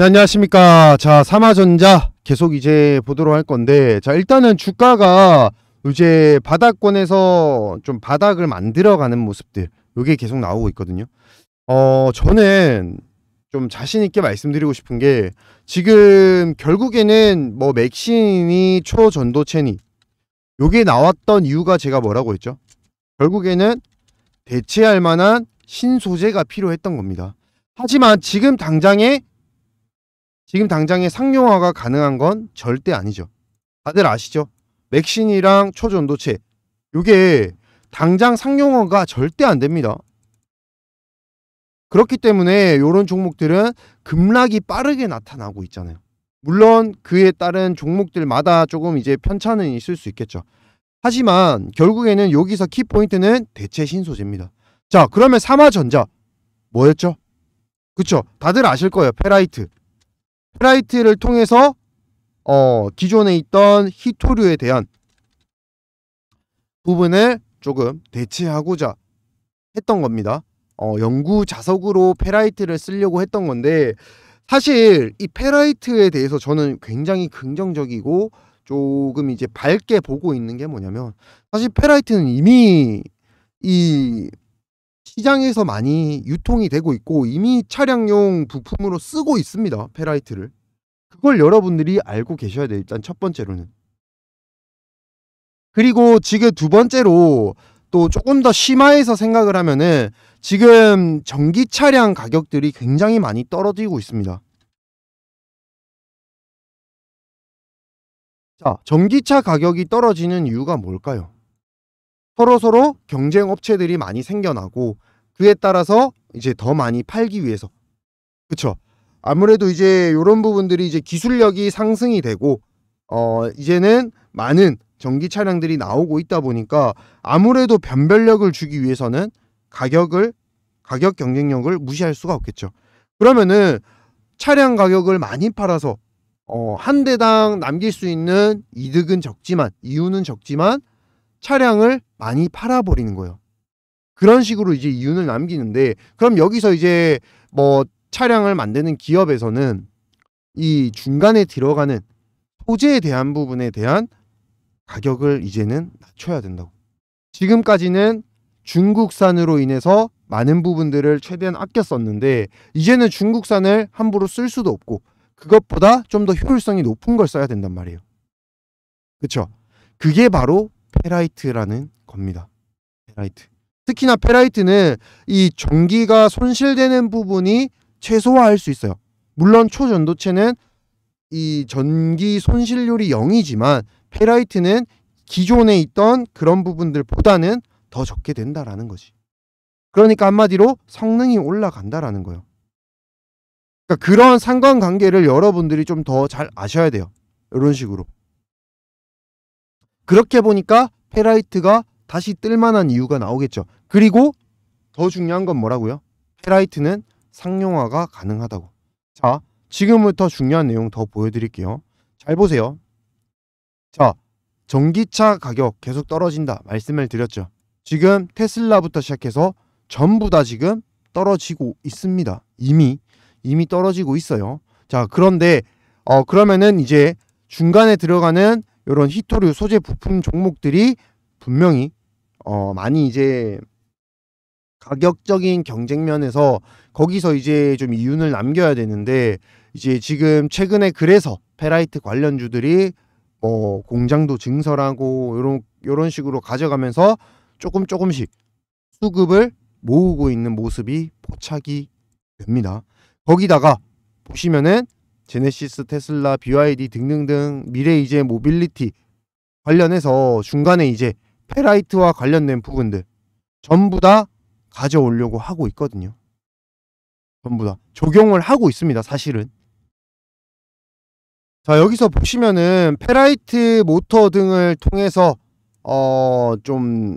네, 안녕하십니까. 자, 삼화전자 계속 이제 보도록 할 건데, 자, 일단은 주가가 이제 바닥권에서 좀 바닥을 만들어가는 모습들, 요게 계속 나오고 있거든요. 어, 저는 좀 자신있게 말씀드리고 싶은 게, 지금 결국에는 뭐 맥신이 초전도체니, 요게 나왔던 이유가 제가 뭐라고 했죠? 결국에는 대체할 만한 신소재가 필요했던 겁니다. 하지만 지금 당장에 지금 당장에 상용화가 가능한 건 절대 아니죠. 다들 아시죠? 맥신이랑 초전도체. 이게 당장 상용화가 절대 안 됩니다. 그렇기 때문에 이런 종목들은 급락이 빠르게 나타나고 있잖아요. 물론 그에 따른 종목들마다 조금 이제 편차는 있을 수 있겠죠. 하지만 결국에는 여기서 키포인트는 대체 신소재입니다. 자, 그러면 삼화전자 뭐였죠? 그쵸? 다들 아실 거예요. 페라이트. 프라이트를 통해서 어, 기존에 있던 히토류에 대한 부분을 조금 대체하고자 했던 겁니다. 어, 연구 자석으로 페라이트를 쓰려고 했던 건데 사실 이 페라이트에 대해서 저는 굉장히 긍정적이고 조금 이제 밝게 보고 있는 게 뭐냐면 사실 페라이트는 이미 이 시장에서 많이 유통이 되고 있고 이미 차량용 부품으로 쓰고 있습니다. 페라이트를. 그걸 여러분들이 알고 계셔야 돼요. 일단 첫 번째로는. 그리고 지금 두 번째로 또 조금 더 심화해서 생각을 하면은 지금 전기 차량 가격들이 굉장히 많이 떨어지고 있습니다. 자, 전기차 가격이 떨어지는 이유가 뭘까요? 서로서로 경쟁 업체들이 많이 생겨나고 그에 따라서 이제 더 많이 팔기 위해서 그쵸 아무래도 이제 이런 부분들이 이제 기술력이 상승이 되고 어 이제는 많은 전기 차량들이 나오고 있다 보니까 아무래도 변별력을 주기 위해서는 가격을 가격 경쟁력을 무시할 수가 없겠죠. 그러면은 차량 가격을 많이 팔아서 어, 한 대당 남길 수 있는 이득은 적지만 이유는 적지만 차량을 많이 팔아버리는 거예요. 그런 식으로 이제 이윤을 남기는데 그럼 여기서 이제 뭐 차량을 만드는 기업에서는 이 중간에 들어가는 소재에 대한 부분에 대한 가격을 이제는 낮춰야 된다고. 지금까지는 중국산으로 인해서 많은 부분들을 최대한 아꼈었는데 이제는 중국산을 함부로 쓸 수도 없고 그것보다 좀 더 효율성이 높은 걸 써야 된단 말이에요. 그렇죠? 그게 바로 페라이트라는 겁니다. 페라이트. 특히나 페라이트는 이 전기가 손실되는 부분이 최소화할 수 있어요. 물론 초전도체는 이 전기 손실률이 0이지만 페라이트는 기존에 있던 그런 부분들보다는 더 적게 된다라는 거지. 그러니까 한마디로 성능이 올라간다라는 거예요. 그러니까 그런 상관관계를 여러분들이 좀 더 잘 아셔야 돼요. 이런 식으로. 그렇게 보니까 페라이트가 다시 뜰만한 이유가 나오겠죠. 그리고 더 중요한 건 뭐라고요? 페라이트는 상용화가 가능하다고. 자, 지금부터 중요한 내용 더 보여드릴게요. 잘 보세요. 자, 전기차 가격 계속 떨어진다 말씀을 드렸죠. 지금 테슬라부터 시작해서 전부 다 지금 떨어지고 있습니다. 이미 이미 떨어지고 있어요. 자, 그런데 어 그러면은 이제 중간에 들어가는 이런 히토류 소재 부품 종목들이 분명히 어 많이 이제 가격적인 경쟁 면에서 거기서 이제 좀 이윤을 남겨야 되는데 이제 지금 최근에 그래서 페라이트 관련주들이 뭐 공장도 증설하고 이런 이런 식으로 가져가면서 조금 조금씩 수급을 모으고 있는 모습이 포착이 됩니다. 거기다가 보시면은 제네시스, 테슬라, BYD 등등등 미래 이제 모빌리티 관련해서 중간에 이제 페라이트와 관련된 부분들 전부 다 가져오려고 하고 있거든요. 전부 다 적용을 하고 있습니다. 사실은. 자 여기서 보시면은 페라이트 모터 등을 통해서 어 좀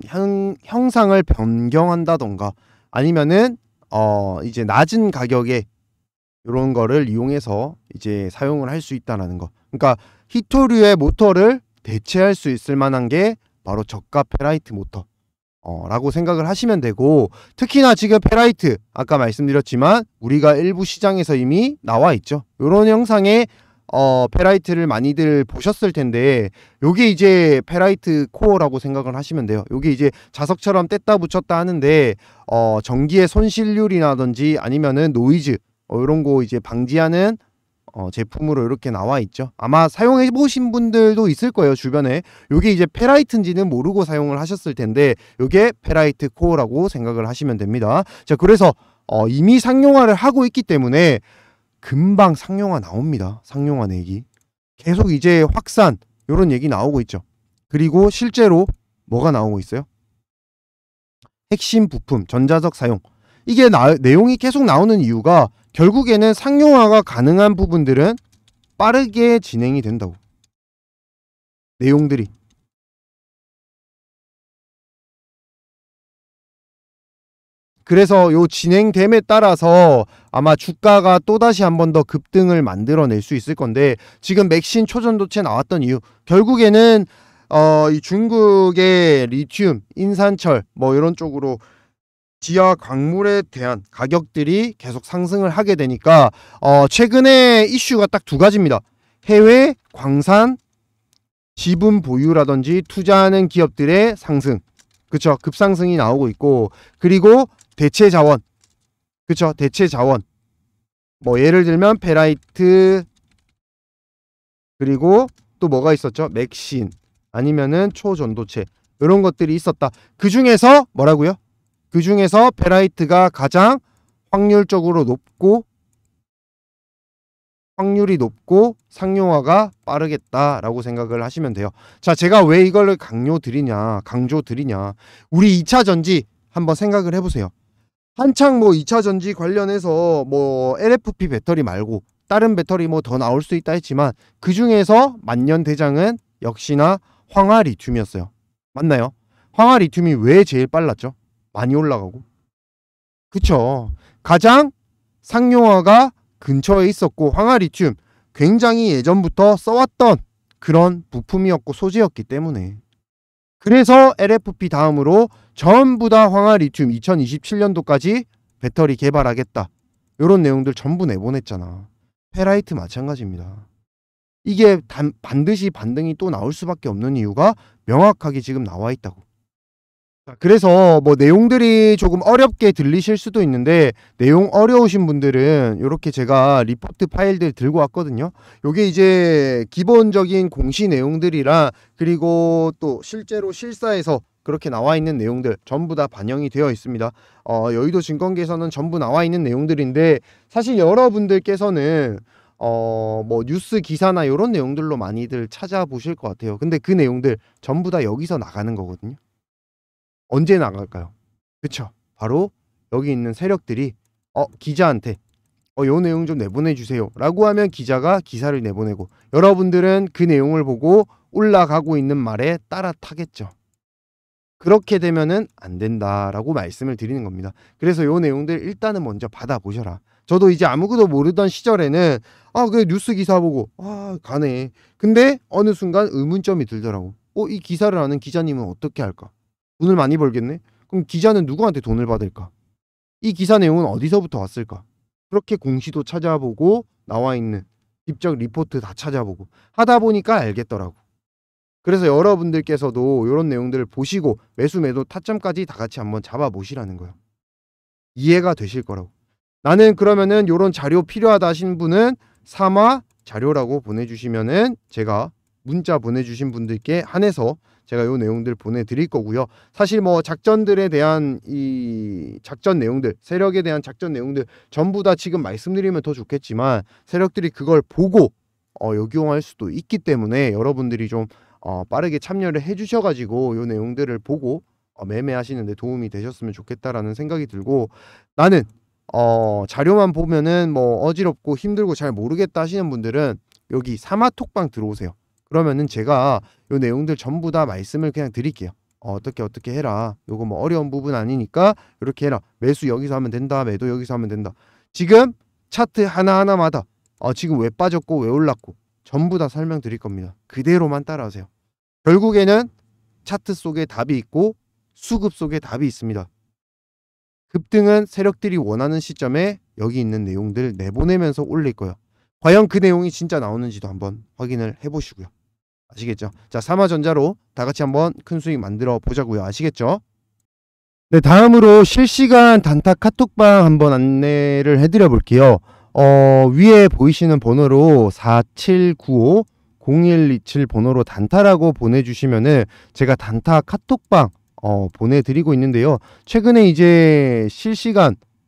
형상을 변경한다던가 아니면은 어 이제 낮은 가격에 이런 거를 이용해서 이제 사용을 할 수 있다라는 거. 그러니까 히토류의 모터를 대체할 수 있을 만한 게 바로 저가 페라이트 모터. 어, 라고 생각을 하시면 되고 특히나 지금 페라이트 아까 말씀드렸지만 우리가 일부 시장에서 이미 나와 있죠 이런 형상의 어, 페라이트를 많이들 보셨을 텐데 요게 이제 페라이트 코어라고 생각을 하시면 돼요 요게 이제 자석처럼 뗐다 붙였다 하는데 어, 전기의 손실률이라든지 아니면은 노이즈 어, 이런 거 이제 방지하는 어, 제품으로 이렇게 나와 있죠. 아마 사용해 보신 분들도 있을 거예요 주변에. 이게 이제 페라이트인지는 모르고 사용을 하셨을 텐데 이게 페라이트 코어라고 생각을 하시면 됩니다. 자 그래서 어, 이미 상용화를 하고 있기 때문에 금방 상용화 나옵니다. 상용화 내기 계속 이제 확산 이런 얘기 나오고 있죠. 그리고 실제로 뭐가 나오고 있어요? 핵심 부품 전자적 사용 이게 나, 내용이 계속 나오는 이유가 결국에는 상용화가 가능한 부분들은 빠르게 진행이 된다고. 내용들이. 그래서 요 진행됨에 따라서 아마 주가가 또다시 한 번 더 급등을 만들어낼 수 있을 건데 지금 맥신 초전도체 나왔던 이유 결국에는 어, 이 중국의 리튬, 인산철 뭐 이런 쪽으로 지하 광물에 대한 가격들이 계속 상승을 하게 되니까 어 최근에 이슈가 딱 두 가지입니다. 해외 광산 지분 보유라든지 투자하는 기업들의 상승 그쵸 급상승이 나오고 있고 그리고 대체 자원 그쵸 대체 자원 뭐 예를 들면 페라이트 그리고 또 뭐가 있었죠 맥신 아니면은 초전도체 이런 것들이 있었다 그 중에서 뭐라고요 그 중에서 페라이트가 가장 확률적으로 높고 확률이 높고 상용화가 빠르겠다라고 생각을 하시면 돼요. 자, 제가 왜 이걸 강요 드리냐, 강조 드리냐. 우리 2차 전지 한번 생각을 해보세요. 한창 뭐 2차 전지 관련해서 뭐 LFP 배터리 말고 다른 배터리 뭐 더 나올 수 있다 했지만 그 중에서 만년 대장은 역시나 황화 리튬이었어요. 맞나요? 황화 리튬이 왜 제일 빨랐죠? 많이 올라가고 그쵸 가장 상용화가 근처에 있었고 황하리튬 굉장히 예전부터 써왔던 그런 부품이었고 소재였기 때문에 그래서 LFP 다음으로 전부 다황하리튬 2027년도까지 배터리 개발하겠다 요런 내용들 전부 내보냈잖아 페라이트 마찬가지입니다 이게 반드시 반등이 또 나올 수밖에 없는 이유가 명확하게 지금 나와 있다고 그래서 뭐 내용들이 조금 어렵게 들리실 수도 있는데 내용 어려우신 분들은 이렇게 제가 리포트 파일들 들고 왔거든요. 이게 이제 기본적인 공시 내용들이라 그리고 또 실제로 실사에서 그렇게 나와 있는 내용들 전부 다 반영이 되어 있습니다. 어, 여의도 증권계에서는 전부 나와 있는 내용들인데 사실 여러분들께서는 어, 뭐 뉴스 기사나 이런 내용들로 많이들 찾아보실 것 같아요. 근데 그 내용들 전부 다 여기서 나가는 거거든요. 언제 나갈까요? 그쵸? 바로 여기 있는 세력들이 어 기자한테 어요 내용 좀 내보내주세요 라고 하면 기자가 기사를 내보내고 여러분들은 그 내용을 보고 올라가고 있는 말에 따라 타겠죠. 그렇게 되면은 안 된다라고 말씀을 드리는 겁니다. 그래서 요 내용들 일단은 먼저 받아보셔라. 저도 이제 아무것도 모르던 시절에는 아, 그 뉴스 기사 보고 아, 가네. 근데 어느 순간 의문점이 들더라고. 어, 이 기사를 아는 기자님은 어떻게 할까? 돈을 많이 벌겠네? 그럼 기자는 누구한테 돈을 받을까? 이 기사 내용은 어디서부터 왔을까? 그렇게 공시도 찾아보고 나와 있는 직접 리포트 다 찾아보고 하다 보니까 알겠더라고. 그래서 여러분들께서도 이런 내용들을 보시고 매수 매도 타점까지 다 같이 한번 잡아보시라는 거예요. 이해가 되실 거라고. 나는 그러면은 이런 자료 필요하다 하신 분은 삼화 자료라고 보내주시면은 제가 문자 보내주신 분들께 한해서 제가 요 내용들 보내드릴 거고요. 사실 뭐 작전들에 대한 이 작전 내용들, 세력에 대한 작전 내용들 전부 다 지금 말씀드리면 더 좋겠지만 세력들이 그걸 보고 어, 역용할 수도 있기 때문에 여러분들이 좀 어, 빠르게 참여를 해주셔가지고 요 내용들을 보고 어, 매매하시는데 도움이 되셨으면 좋겠다라는 생각이 들고 나는 어, 자료만 보면은 뭐 어지럽고 힘들고 잘 모르겠다 하시는 분들은 여기 사마톡방 들어오세요. 그러면은 제가 요 내용들 전부 다 말씀을 그냥 드릴게요. 어, 어떻게 어떻게 해라. 요거 뭐 어려운 부분 아니니까 이렇게 해라. 매수 여기서 하면 된다. 매도 여기서 하면 된다. 지금 차트 하나하나마다 어, 지금 왜 빠졌고 왜 올랐고 전부 다 설명드릴 겁니다. 그대로만 따라하세요. 결국에는 차트 속에 답이 있고 수급 속에 답이 있습니다. 급등은 세력들이 원하는 시점에 여기 있는 내용들 내보내면서 올릴 거예요. 과연 그 내용이 진짜 나오는지도 한번 확인을 해보시고요. 아시겠죠? 자, 삼화전자로 다 같이 한번 큰 수익 만들어 보자고요. 아시겠죠? 네, 다음으로 실시간 단타 카톡방 한번 안내를 해드려 볼게요. 어, 위에 보이시는 번호로 4795 0127 번호로 단타라고 보내주시면은 제가 단타 카톡방 어, 보내드리고 있는데요. 최근에 이제 실시간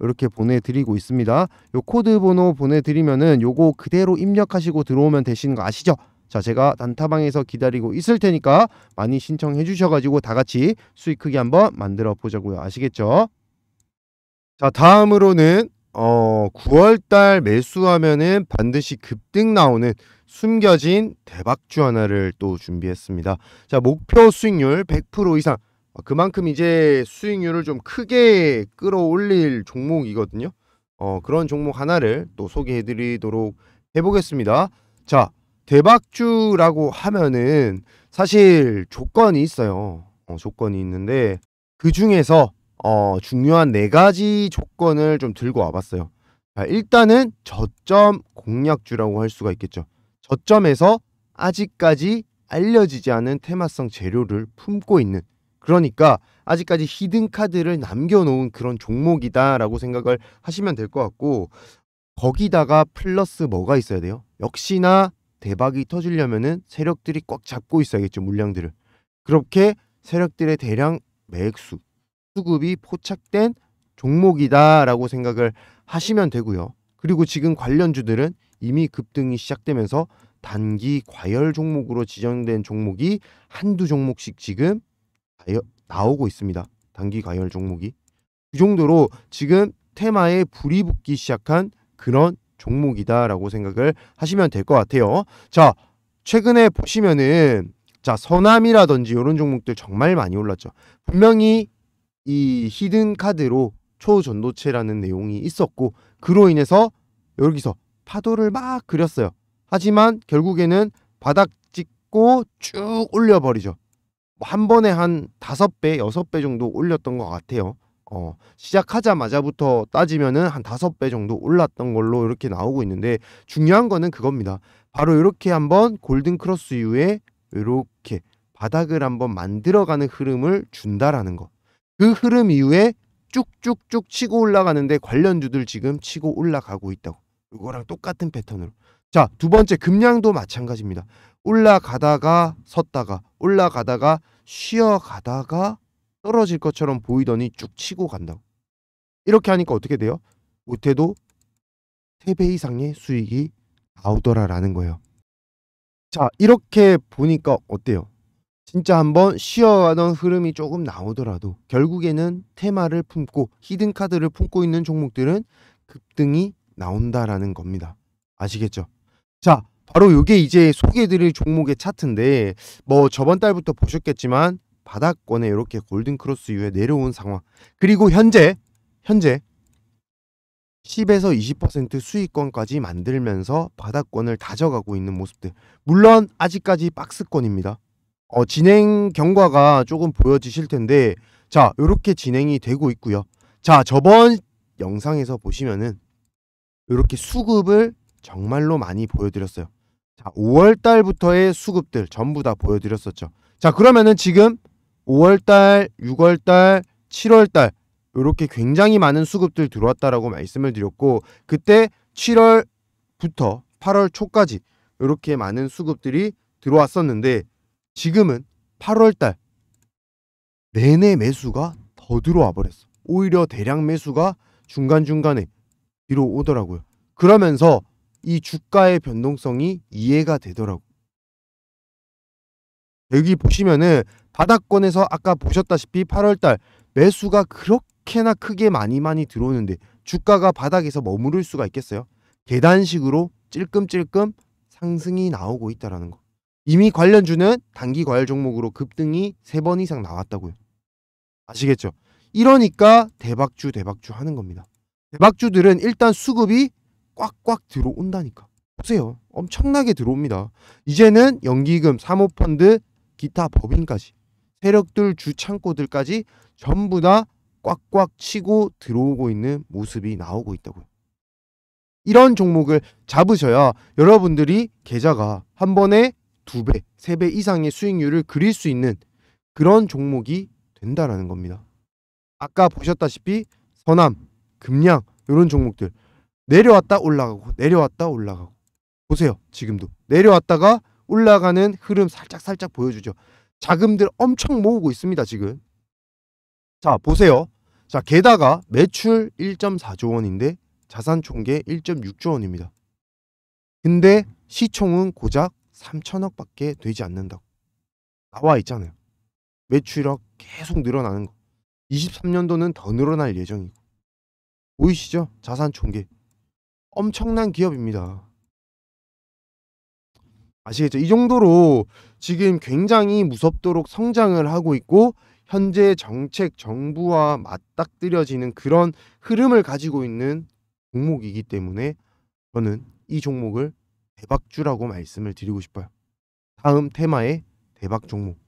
이렇게 보내드리고 있습니다. 요 코드 번호 보내드리면은 요거 그대로 입력하시고 들어오면 되시는 거 아시죠? 자, 제가 단타방에서 기다리고 있을 테니까 많이 신청해 주셔가지고 다 같이 수익 크기 한번 만들어 보자고요. 아시겠죠? 자, 다음으로는 어, 9월달 매수하면은 반드시 급등 나오는 숨겨진 대박주 하나를 또 준비했습니다. 자, 목표 수익률 100% 이상 어, 그만큼 이제 수익률을 좀 크게 끌어올릴 종목이거든요. 어, 그런 종목 하나를 또 소개해 드리도록 해보겠습니다. 자, 대박주라고 하면은 사실 조건이 있어요. 어, 조건이 있는데 그 중에서 어, 중요한 네 가지 조건을 좀 들고 와봤어요. 자, 일단은 저점 공략주라고 할 수가 있겠죠. 저점에서 아직까지 알려지지 않은 테마성 재료를 품고 있는 그러니까 아직까지 히든 카드를 남겨놓은 그런 종목이다라고 생각을 하시면 될 것 같고 거기다가 플러스 뭐가 있어야 돼요? 역시나 대박이 터지려면은 세력들이 꽉 잡고 있어야겠죠 물량들을 그렇게 세력들의 대량 매수 수급이 포착된 종목이다라고 생각을 하시면 되고요. 그리고 지금 관련주들은 이미 급등이 시작되면서 단기 과열 종목으로 지정된 종목이 한두 종목씩 지금 나오고 있습니다. 단기 가열 종목이 그 정도로 지금 테마에 불이 붙기 시작한 그런 종목이다라고 생각을 하시면 될 것 같아요. 자, 최근에 보시면은 자 서남이라든지 이런 종목들 정말 많이 올랐죠. 분명히 이 히든 카드로 초전도체라는 내용이 있었고 그로 인해서 여기서 파도를 막 그렸어요. 하지만 결국에는 바닥 찍고 쭉 올려버리죠. 뭐 한 번에 한 다섯 배, 여섯 배 정도 올렸던 것 같아요. 어, 시작하자마자부터 따지면은 한 다섯 배 정도 올랐던 걸로 이렇게 나오고 있는데 중요한 거는 그겁니다. 바로 이렇게 한 번 골든 크로스 이후에 이렇게 바닥을 한번 만들어가는 흐름을 준다라는 거. 그 흐름 이후에 쭉쭉쭉 치고 올라가는데 관련주들 지금 치고 올라가고 있다고. 이거랑 똑같은 패턴으로. 자, 두 번째 금량도 마찬가지입니다. 올라가다가 섰다가 올라가다가 쉬어가다가 떨어질 것처럼 보이더니 쭉 치고 간다고. 이렇게 하니까 어떻게 돼요? 못해도 3배 이상의 수익이 나오더라라는 거예요. 자, 이렇게 보니까 어때요? 진짜 한번 쉬어가던 흐름이 조금 나오더라도 결국에는 테마를 품고 히든카드를 품고 있는 종목들은 급등이 나온다라는 겁니다. 아시겠죠? 자, 바로 이게 이제 소개해드릴 종목의 차트인데 뭐 저번 달부터 보셨겠지만 바닥권에 이렇게 골든크로스 이후에 내려온 상황 그리고 현재 현재 10에서 20% 수익권까지 만들면서 바닥권을 다져가고 있는 모습들 물론 아직까지 박스권입니다 어, 진행 경과가 조금 보여지실 텐데 자 이렇게 진행이 되고 있고요 자 저번 영상에서 보시면은 이렇게 수급을 정말로 많이 보여드렸어요 자, 5월 달부터의 수급들 전부 다 보여드렸었죠. 자, 그러면은 지금 5월 달, 6월 달, 7월 달 이렇게 굉장히 많은 수급들 들어왔다라고 말씀을 드렸고 그때 7월부터 8월 초까지 이렇게 많은 수급들이 들어왔었는데 지금은 8월 달 내내 매수가 더 들어와 버렸어. 오히려 대량 매수가 중간중간에 뒤로 오더라고요. 그러면서 이 주가의 변동성이 이해가 되더라고. 여기 보시면은 바닥권에서 아까 보셨다시피 8월달 매수가 그렇게나 크게 많이 많이 들어오는데 주가가 바닥에서 머무를 수가 있겠어요? 계단식으로 찔끔찔끔 상승이 나오고 있다라는 거. 이미 관련주는 단기 과열 종목으로 급등이 3번 이상 나왔다고요. 아시겠죠? 이러니까 대박주 대박주 하는 겁니다. 대박주들은 일단 수급이 꽉꽉 들어온다니까. 보세요. 엄청나게 들어옵니다. 이제는 연기금, 사모펀드, 기타 법인까지 세력들 주창고들까지 전부 다 꽉꽉 치고 들어오고 있는 모습이 나오고 있다고요. 이런 종목을 잡으셔야 여러분들이 계좌가 한 번에 두 배, 세 배 이상의 수익률을 그릴 수 있는 그런 종목이 된다라는 겁니다. 아까 보셨다시피 선암, 금량 이런 종목들 내려왔다 올라가고 내려왔다 올라가고 보세요 지금도 내려왔다가 올라가는 흐름 살짝 살짝 보여주죠 자금들 엄청 모으고 있습니다 지금 자 보세요 자 게다가 매출 1.4조 원인데 자산 총계 1.6조 원입니다 근데 시총은 고작 3천억 밖에 되지 않는다고 나와 있잖아요 매출액 계속 늘어나는 거 23년도는 더 늘어날 예정이고 보이시죠 자산 총계 엄청난 기업입니다. 아시겠죠? 이 정도로 지금 굉장히 무섭도록 성장을 하고 있고 현재 정책 정부와 맞닥뜨려지는 그런 흐름을 가지고 있는 종목이기 때문에 저는 이 종목을 대박주라고 말씀을 드리고 싶어요. 다음 테마의 대박 종목.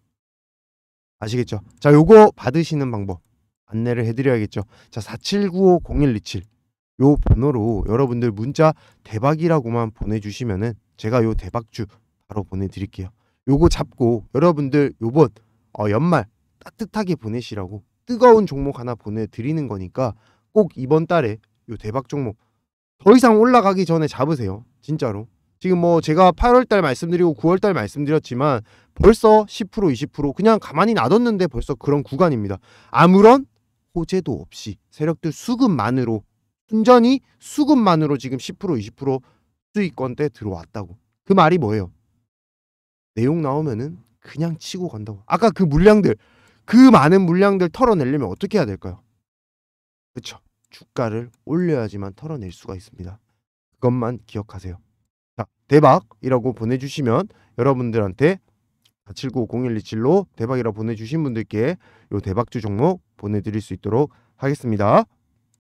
아시겠죠? 자, 요거 받으시는 방법 안내를 해드려야겠죠. 자, 47950127. 요 번호로 여러분들 문자 대박이라고만 보내주시면은 제가 요 대박주 바로 보내드릴게요. 요거 잡고 여러분들 요번 어 연말 따뜻하게 보내시라고 뜨거운 종목 하나 보내드리는 거니까 꼭 이번 달에 요 대박 종목 더 이상 올라가기 전에 잡으세요. 진짜로. 지금 뭐 제가 8월달 말씀드리고 9월달 말씀드렸지만 벌써 10% 20% 그냥 가만히 놔뒀는데 벌써 그런 구간입니다. 아무런 호재도 없이 세력들 수급만으로 순전히 수급만으로 지금 10% 20% 수익권대 들어왔다고. 그 말이 뭐예요? 내용 나오면은 그냥 치고 간다고. 아까 그 물량들 그 많은 물량들 털어내려면 어떻게 해야 될까요? 그쵸 주가를 올려야지만 털어낼 수가 있습니다. 그것만 기억하세요. 자, 대박이라고 보내주시면 여러분들한테 79017로 2 대박이라 보내주신 분들께 요 대박주 종목 보내드릴 수 있도록 하겠습니다.